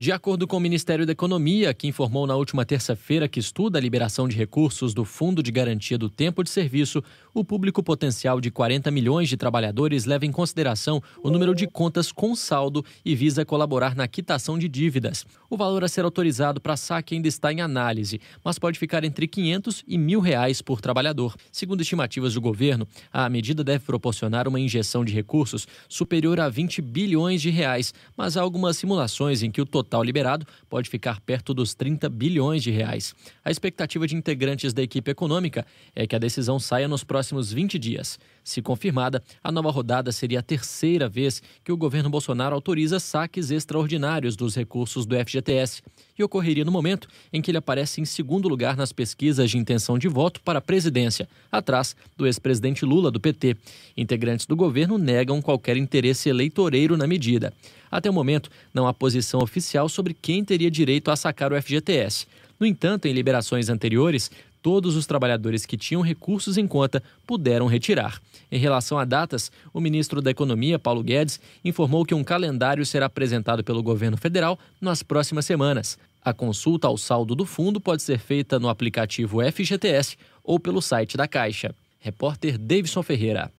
De acordo com o Ministério da Economia, que informou na última terça-feira que estuda a liberação de recursos do Fundo de Garantia do Tempo de Serviço, o público potencial de 40 milhões de trabalhadores leva em consideração o número de contas com saldo e visa colaborar na quitação de dívidas. O valor a ser autorizado para saque ainda está em análise, mas pode ficar entre 500 e mil reais por trabalhador. Segundo estimativas do governo, a medida deve proporcionar uma injeção de recursos superior a 20 bilhões de reais, mas há algumas simulações em que o total liberado pode ficar perto dos 30 bilhões de reais. A expectativa de integrantes da equipe econômica é que a decisão saia nos próximos próximos 20 dias. Se confirmada, a nova rodada seria a terceira vez que o governo Bolsonaro autoriza saques extraordinários dos recursos do FGTS e ocorreria no momento em que ele aparece em segundo lugar nas pesquisas de intenção de voto para a presidência, atrás do ex-presidente Lula do PT. Integrantes do governo negam qualquer interesse eleitoreiro na medida. Até o momento, não há posição oficial sobre quem teria direito a sacar o FGTS. No entanto, em liberações anteriores, todos os trabalhadores que tinham recursos em conta puderam retirar. Em relação a datas, o ministro da Economia, Paulo Guedes, informou que um calendário será apresentado pelo governo federal nas próximas semanas. A consulta ao saldo do fundo pode ser feita no aplicativo FGTS ou pelo site da Caixa. Repórter Davidson Ferreira.